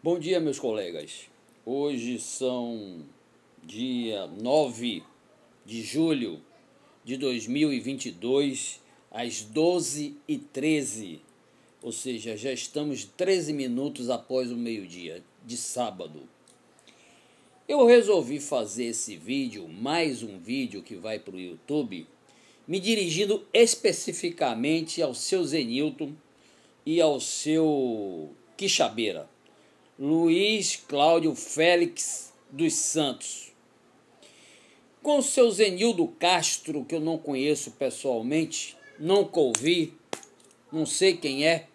Bom dia, meus colegas. Hoje são dia 9 de julho de 2022, às 12h13. Ou seja, já estamos 13 minutos após o meio-dia de sábado. Eu resolvi fazer esse vídeo, mais um vídeo que vai para o YouTube, me dirigindo especificamente ao seu Zenilton e ao seu Quixabeira Luiz Cláudio Félix dos Santos. Com o seu Zenildo Castro, que eu não conheço pessoalmente, não ouvi, não sei quem é,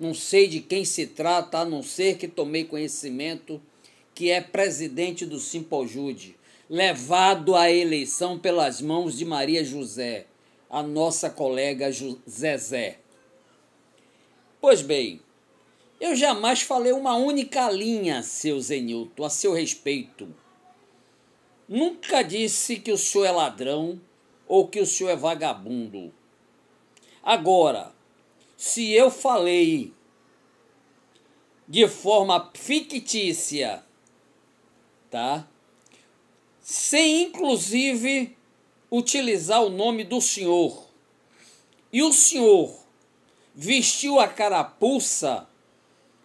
não sei de quem se trata, a não ser que tomei conhecimento que é presidente do Simpojude, levado à eleição pelas mãos de Maria José, a nossa colega Zezé. Pois bem, eu jamais falei uma única linha, seu Zenilto, a seu respeito. Nunca disse que o senhor é ladrão ou que o senhor é vagabundo. Agora, se eu falei de forma fictícia, tá? Sem inclusive utilizar o nome do senhor. E o senhor vestiu a carapuça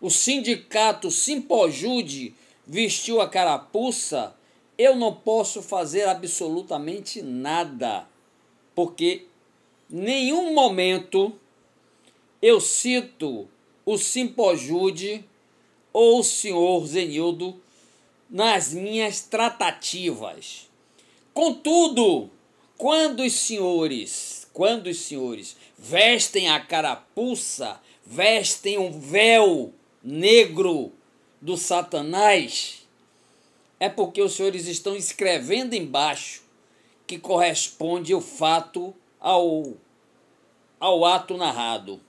o sindicato Simpojude vestiu a carapuça, eu não posso fazer absolutamente nada, porque nenhum momento eu cito o Simpojude ou o senhor Zenildo nas minhas tratativas. Contudo, quando os senhores, quando os senhores vestem a carapuça, vestem um véu negro do Satanás, é porque os senhores estão escrevendo embaixo que corresponde o fato ao, ao ato narrado.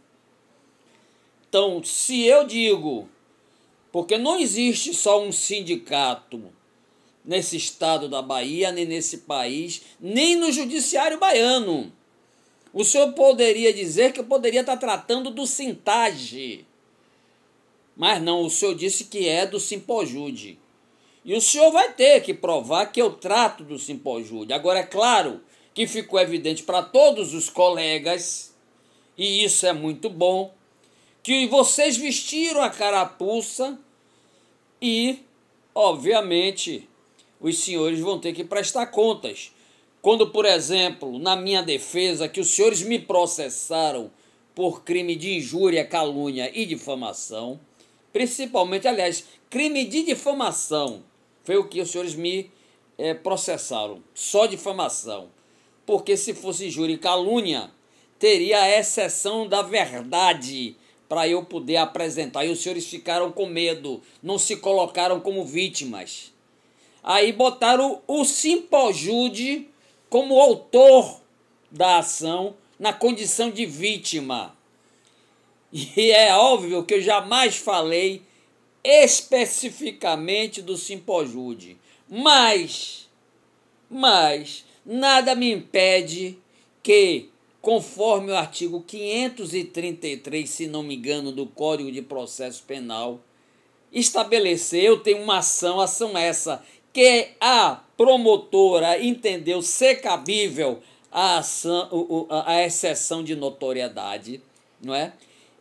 Então, se eu digo, porque não existe só um sindicato nesse estado da Bahia, nem nesse país, nem no judiciário baiano. O senhor poderia dizer que eu poderia estar tratando do sintage mas não, o senhor disse que é do Simpojude. E o senhor vai ter que provar que eu trato do Simpojude. Agora, é claro que ficou evidente para todos os colegas, e isso é muito bom, que vocês vestiram a carapuça e, obviamente, os senhores vão ter que prestar contas. Quando, por exemplo, na minha defesa, que os senhores me processaram por crime de injúria, calúnia e difamação, principalmente, aliás, crime de difamação. Foi o que os senhores me é, processaram, só difamação. Porque se fosse júri calúnia, teria a exceção da verdade para eu poder apresentar. E os senhores ficaram com medo, não se colocaram como vítimas. Aí botaram o Simpojude como autor da ação na condição de vítima. E é óbvio que eu jamais falei especificamente do Simpojude, mas, mas nada me impede que, conforme o artigo 533, se não me engano, do Código de Processo Penal, estabeleceu eu uma ação, ação essa, que a promotora entendeu ser cabível a, ação, a exceção de notoriedade, não é?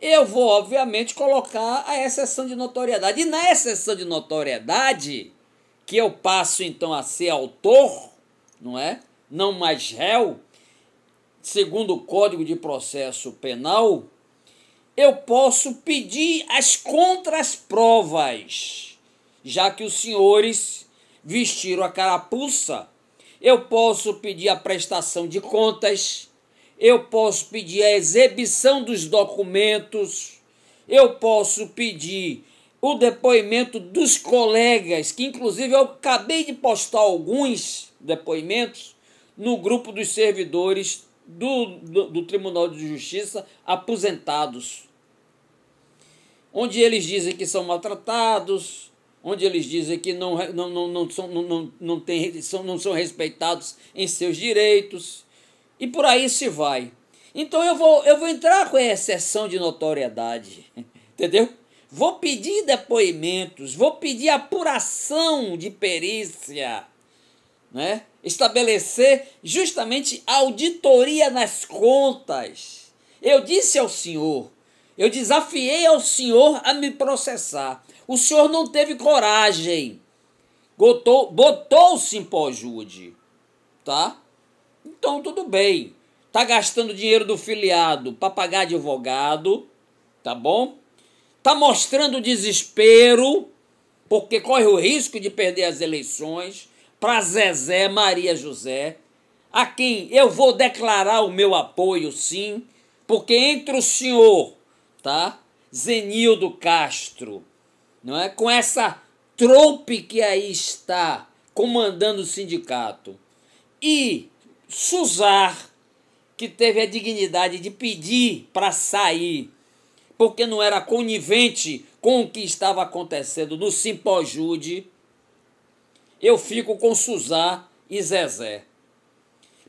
eu vou, obviamente, colocar a exceção de notoriedade. E na exceção de notoriedade, que eu passo então a ser autor, não é? Não mais réu, segundo o Código de Processo Penal, eu posso pedir as contras-provas, já que os senhores vestiram a carapuça, eu posso pedir a prestação de contas eu posso pedir a exibição dos documentos, eu posso pedir o depoimento dos colegas, que inclusive eu acabei de postar alguns depoimentos no grupo dos servidores do, do, do Tribunal de Justiça aposentados, onde eles dizem que são maltratados, onde eles dizem que não, não, não, não, são, não, não, não, tem, são, não são respeitados em seus direitos e por aí se vai. Então eu vou, eu vou entrar com a exceção de notoriedade, entendeu? Vou pedir depoimentos, vou pedir apuração de perícia, né? estabelecer justamente auditoria nas contas. Eu disse ao senhor, eu desafiei ao senhor a me processar. O senhor não teve coragem. Botou, botou-se em pó-jude, tá? Então tudo bem. Tá gastando dinheiro do filiado para pagar advogado, tá bom? Tá mostrando desespero porque corre o risco de perder as eleições para Zezé Maria José, a quem eu vou declarar o meu apoio sim, porque entre o senhor, tá? Zenildo Castro, não é? Com essa troupe que aí está comandando o sindicato e Suzar, que teve a dignidade de pedir para sair, porque não era conivente com o que estava acontecendo no Simpojude, eu fico com Suzar e Zezé.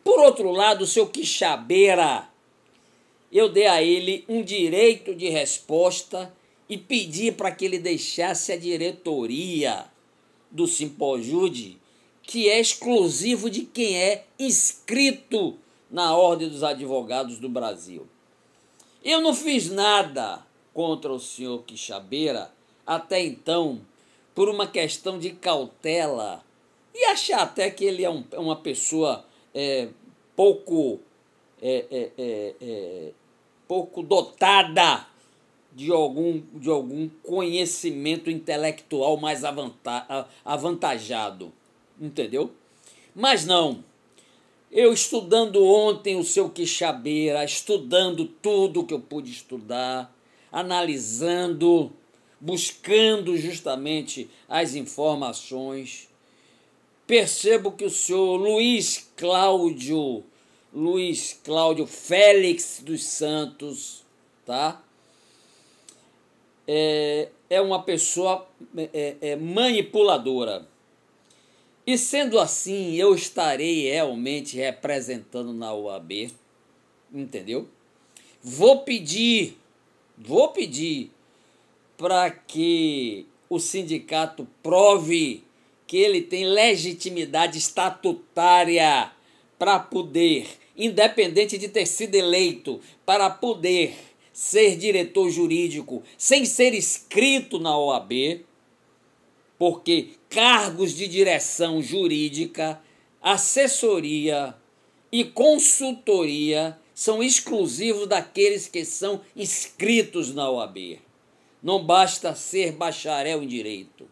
Por outro lado, o seu Quixabeira, eu dei a ele um direito de resposta e pedi para que ele deixasse a diretoria do Simpojude que é exclusivo de quem é inscrito na Ordem dos Advogados do Brasil. Eu não fiz nada contra o senhor Quixabeira até então, por uma questão de cautela e achar até que ele é um, uma pessoa é, pouco, é, é, é, é pouco dotada de algum, de algum conhecimento intelectual mais avanta, avantajado entendeu? Mas não. Eu estudando ontem o seu Quixabeira, estudando tudo que eu pude estudar, analisando, buscando justamente as informações, percebo que o senhor Luiz Cláudio, Luiz Cláudio Félix dos Santos, tá? É, é uma pessoa é, é, é manipuladora. E sendo assim, eu estarei realmente representando na UAB, entendeu? Vou pedir, vou pedir para que o sindicato prove que ele tem legitimidade estatutária para poder, independente de ter sido eleito, para poder ser diretor jurídico sem ser inscrito na OAB, porque cargos de direção jurídica, assessoria e consultoria são exclusivos daqueles que são inscritos na OAB. Não basta ser bacharel em direito,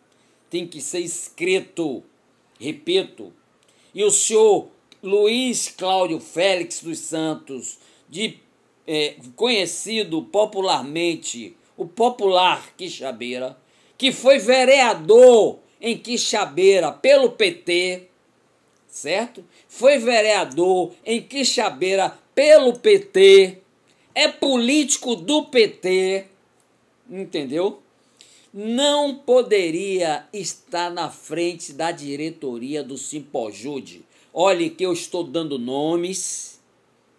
tem que ser inscrito. Repito, e o senhor Luiz Cláudio Félix dos Santos, de, é, conhecido popularmente o popular Quixabeira, que foi vereador em Quixabeira pelo PT, certo? Foi vereador em Quixabeira pelo PT, é político do PT, entendeu? Não poderia estar na frente da diretoria do Simpojude. Olhe que eu estou dando nomes,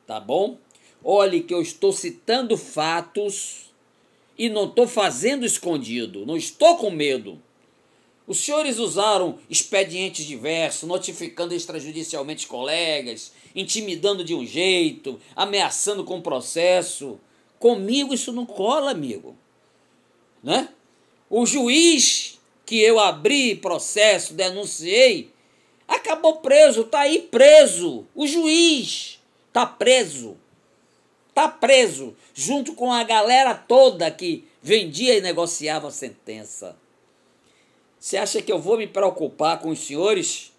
tá bom? Olhe que eu estou citando fatos e não estou fazendo escondido, não estou com medo. Os senhores usaram expedientes diversos, notificando extrajudicialmente colegas, intimidando de um jeito, ameaçando com processo. Comigo isso não cola, amigo. Né? O juiz que eu abri processo, denunciei, acabou preso, está aí preso. O juiz está preso está preso, junto com a galera toda que vendia e negociava a sentença. Você acha que eu vou me preocupar com os senhores?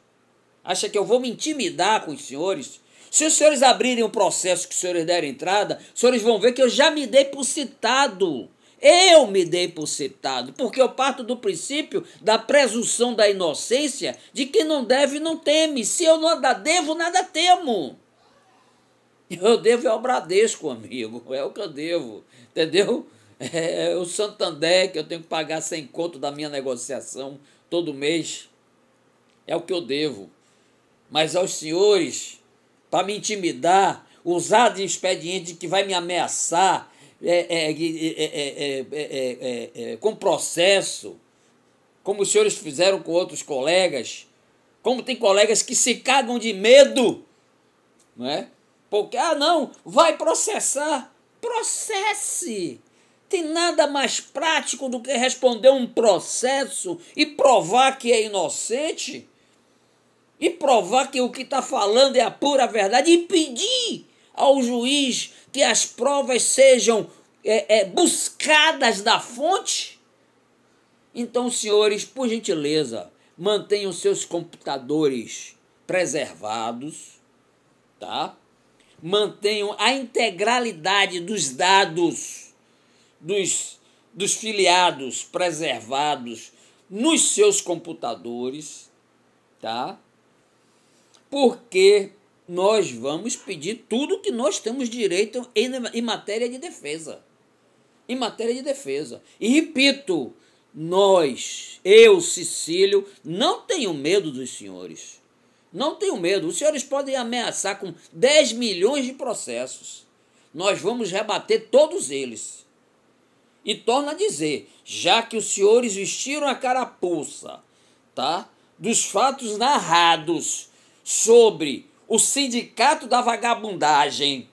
Acha que eu vou me intimidar com os senhores? Se os senhores abrirem o processo que os senhores deram entrada, os senhores vão ver que eu já me dei por citado. Eu me dei por citado, porque eu parto do princípio da presunção da inocência de que não deve não teme. Se eu não devo, nada temo. Eu devo é ao Bradesco, amigo. É o que eu devo. Entendeu? É o Santander que eu tenho que pagar sem conto da minha negociação todo mês. É o que eu devo. Mas aos senhores, para me intimidar, usar de expediente que vai me ameaçar é, é, é, com processo, como os senhores fizeram com outros colegas, como tem colegas que se cagam de medo, não é? Porque, ah, não, vai processar. Processe! Tem nada mais prático do que responder um processo e provar que é inocente. E provar que o que está falando é a pura verdade. E pedir ao juiz que as provas sejam é, é, buscadas da fonte. Então, senhores, por gentileza, mantenham seus computadores preservados, tá? mantenham a integralidade dos dados dos, dos filiados preservados nos seus computadores, tá? Porque nós vamos pedir tudo que nós temos direito em, em matéria de defesa. Em matéria de defesa. E repito, nós, eu, Cecílio, não tenho medo dos senhores. Não tenho medo. Os senhores podem ameaçar com 10 milhões de processos. Nós vamos rebater todos eles. E torna a dizer: já que os senhores vestiram a carapuça, tá? Dos fatos narrados sobre o sindicato da vagabundagem,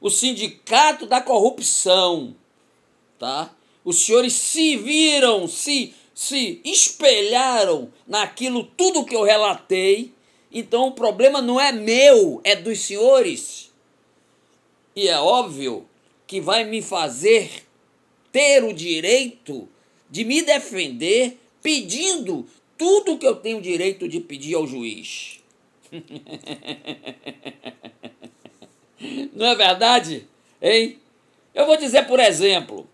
o sindicato da corrupção, tá? Os senhores se viram, se se espelharam naquilo tudo que eu relatei então o problema não é meu, é dos senhores. E é óbvio que vai me fazer ter o direito de me defender pedindo tudo que eu tenho direito de pedir ao juiz. Não é verdade? Hein? Eu vou dizer, por exemplo,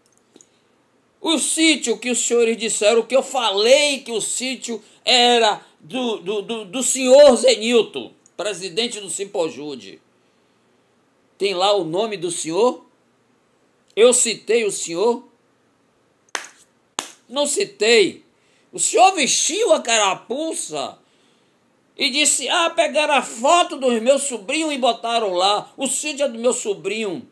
o sítio que os senhores disseram que eu falei que o sítio era do, do, do, do senhor Zenilton, presidente do Simpojude. Tem lá o nome do senhor? Eu citei o senhor? Não citei. O senhor vestiu a carapuça e disse: Ah, pegaram a foto dos meus sobrinhos e botaram lá. O sítio é do meu sobrinho.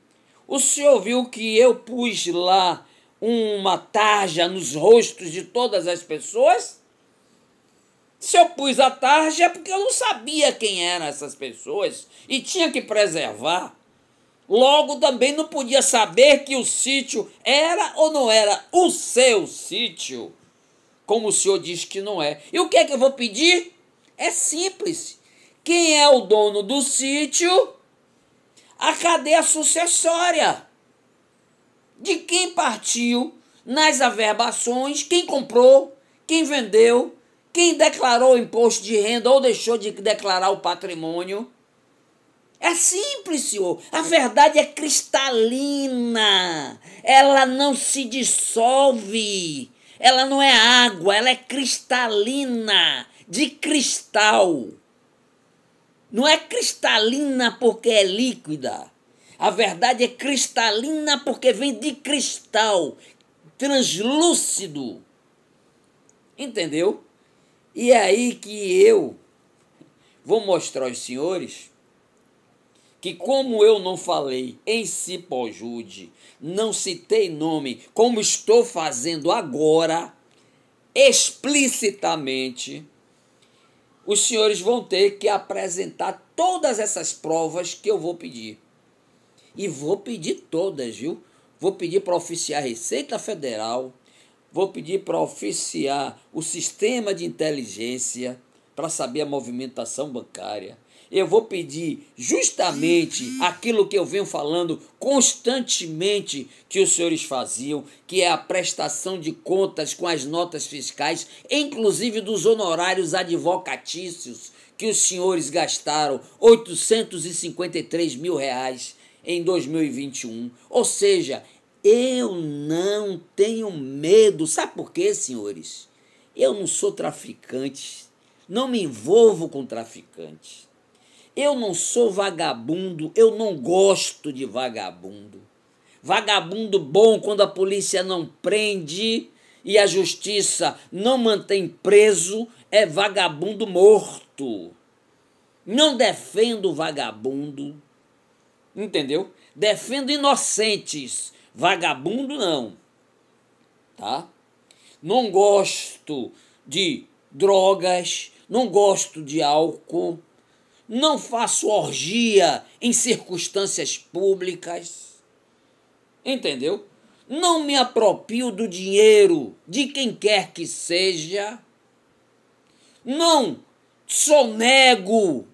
O senhor viu que eu pus lá uma tarja nos rostos de todas as pessoas? Se eu pus a tarja é porque eu não sabia quem eram essas pessoas e tinha que preservar. Logo, também não podia saber que o sítio era ou não era o seu sítio, como o senhor diz que não é. E o que é que eu vou pedir? É simples. Quem é o dono do sítio? A cadeia sucessória de quem partiu nas averbações, quem comprou, quem vendeu, quem declarou imposto de renda ou deixou de declarar o patrimônio. É simples, senhor. A verdade é cristalina. Ela não se dissolve. Ela não é água, ela é cristalina, de cristal. Não é cristalina porque é líquida. A verdade é cristalina porque vem de cristal, translúcido. Entendeu? E é aí que eu vou mostrar aos senhores que como eu não falei em Cipojude, não citei nome, como estou fazendo agora, explicitamente, os senhores vão ter que apresentar todas essas provas que eu vou pedir. E vou pedir todas, viu? Vou pedir para oficiar a Receita Federal, vou pedir para oficiar o sistema de inteligência para saber a movimentação bancária. Eu vou pedir justamente aquilo que eu venho falando constantemente que os senhores faziam, que é a prestação de contas com as notas fiscais, inclusive dos honorários advocatícios que os senhores gastaram 853 mil reais em 2021. Ou seja, eu não tenho medo. Sabe por quê, senhores? Eu não sou traficante. Não me envolvo com traficante. Eu não sou vagabundo. Eu não gosto de vagabundo. Vagabundo bom quando a polícia não prende e a justiça não mantém preso é vagabundo morto. Não defendo vagabundo entendeu? Defendo inocentes, vagabundo não, tá? Não gosto de drogas, não gosto de álcool, não faço orgia em circunstâncias públicas, entendeu? Não me apropio do dinheiro de quem quer que seja, não sonego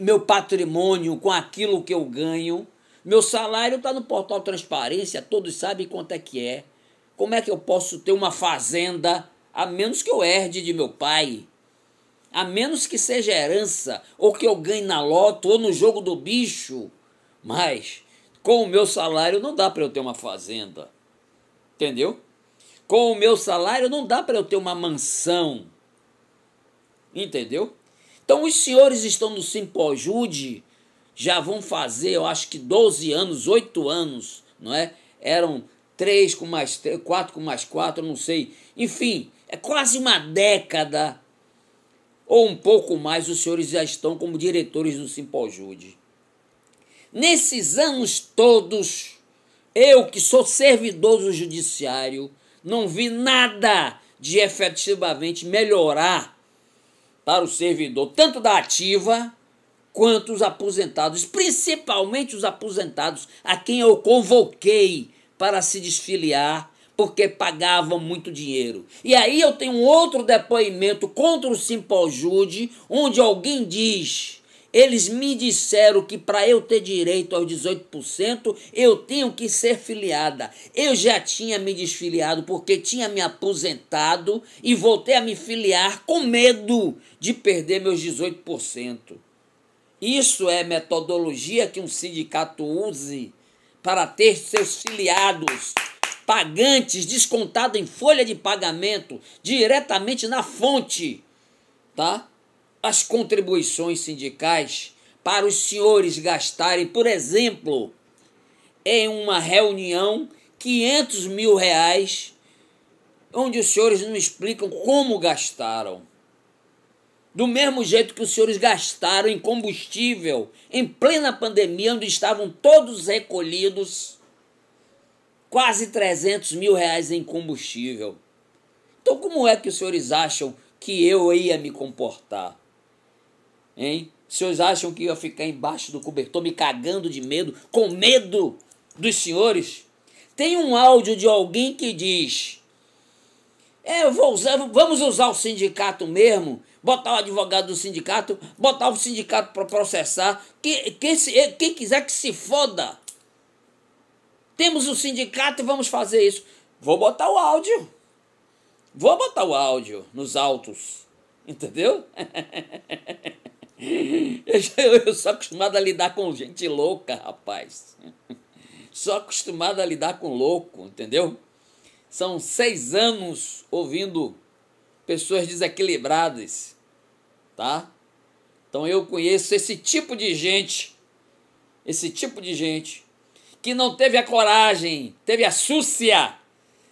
meu patrimônio com aquilo que eu ganho. Meu salário está no portal Transparência, todos sabem quanto é que é. Como é que eu posso ter uma fazenda a menos que eu herde de meu pai? A menos que seja herança, ou que eu ganhe na loto ou no jogo do bicho. Mas com o meu salário não dá para eu ter uma fazenda. Entendeu? Com o meu salário não dá para eu ter uma mansão. Entendeu? Então, os senhores estão no Simpojude, já vão fazer, eu acho que 12 anos, 8 anos, não é? Eram 3 com mais 3, 4 com mais 4, não sei. Enfim, é quase uma década ou um pouco mais os senhores já estão como diretores do Simpojude. Nesses anos todos, eu que sou servidor do judiciário, não vi nada de efetivamente melhorar para o servidor, tanto da ativa quanto os aposentados, principalmente os aposentados a quem eu convoquei para se desfiliar porque pagavam muito dinheiro. E aí eu tenho outro depoimento contra o Simpojude, onde alguém diz eles me disseram que para eu ter direito aos 18%, eu tenho que ser filiada. Eu já tinha me desfiliado porque tinha me aposentado e voltei a me filiar com medo de perder meus 18%. Isso é metodologia que um sindicato use para ter seus filiados pagantes descontado em folha de pagamento diretamente na fonte, tá? as contribuições sindicais para os senhores gastarem, por exemplo, em uma reunião, 500 mil reais, onde os senhores não explicam como gastaram. Do mesmo jeito que os senhores gastaram em combustível em plena pandemia, onde estavam todos recolhidos, quase 300 mil reais em combustível. Então, como é que os senhores acham que eu ia me comportar? Hein? vocês senhores acham que eu ia ficar embaixo do cobertor me cagando de medo, com medo dos senhores? Tem um áudio de alguém que diz: é, eu vou usar, vamos usar o sindicato mesmo, botar o advogado do sindicato, botar o sindicato para processar, que, que se, eh, quem quiser que se foda. Temos o sindicato e vamos fazer isso. Vou botar o áudio. Vou botar o áudio nos autos. Entendeu? Eu sou acostumado a lidar com gente louca, rapaz. Só acostumado a lidar com louco, entendeu? São seis anos ouvindo pessoas desequilibradas, tá? Então eu conheço esse tipo de gente, esse tipo de gente que não teve a coragem, teve a súcia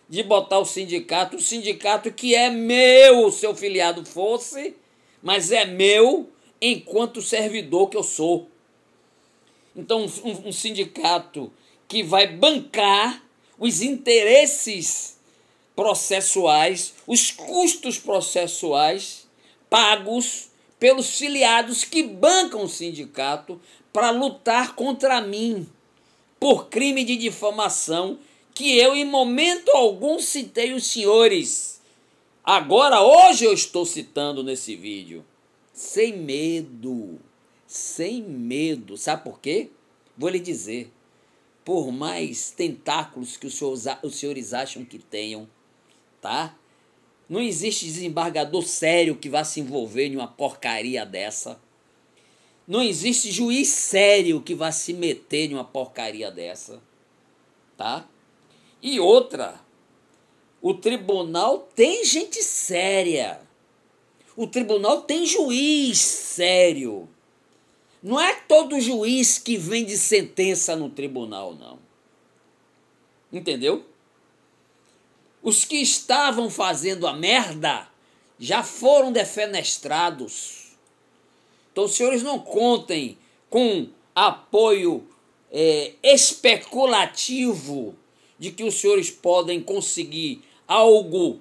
de botar o sindicato, o sindicato que é meu, seu filiado fosse, mas é meu, enquanto servidor que eu sou. Então, um, um sindicato que vai bancar os interesses processuais, os custos processuais pagos pelos filiados que bancam o sindicato para lutar contra mim por crime de difamação que eu em momento algum citei os senhores. Agora hoje eu estou citando nesse vídeo sem medo, sem medo. Sabe por quê? Vou lhe dizer. Por mais tentáculos que os senhores, os senhores acham que tenham, tá? Não existe desembargador sério que vá se envolver em uma porcaria dessa. Não existe juiz sério que vá se meter em uma porcaria dessa. Tá? E outra, o tribunal tem gente séria. O tribunal tem juiz sério. Não é todo juiz que vende sentença no tribunal, não. Entendeu? Os que estavam fazendo a merda já foram defenestrados. Então, senhores, não contem com apoio é, especulativo de que os senhores podem conseguir algo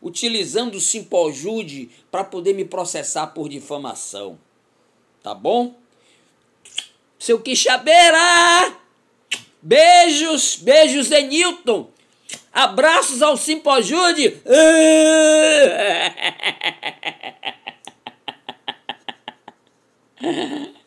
utilizando o Simpojude para poder me processar por difamação. Tá bom? Seu Quixabeira! Beijos, beijos de Newton. Abraços ao Simpojude.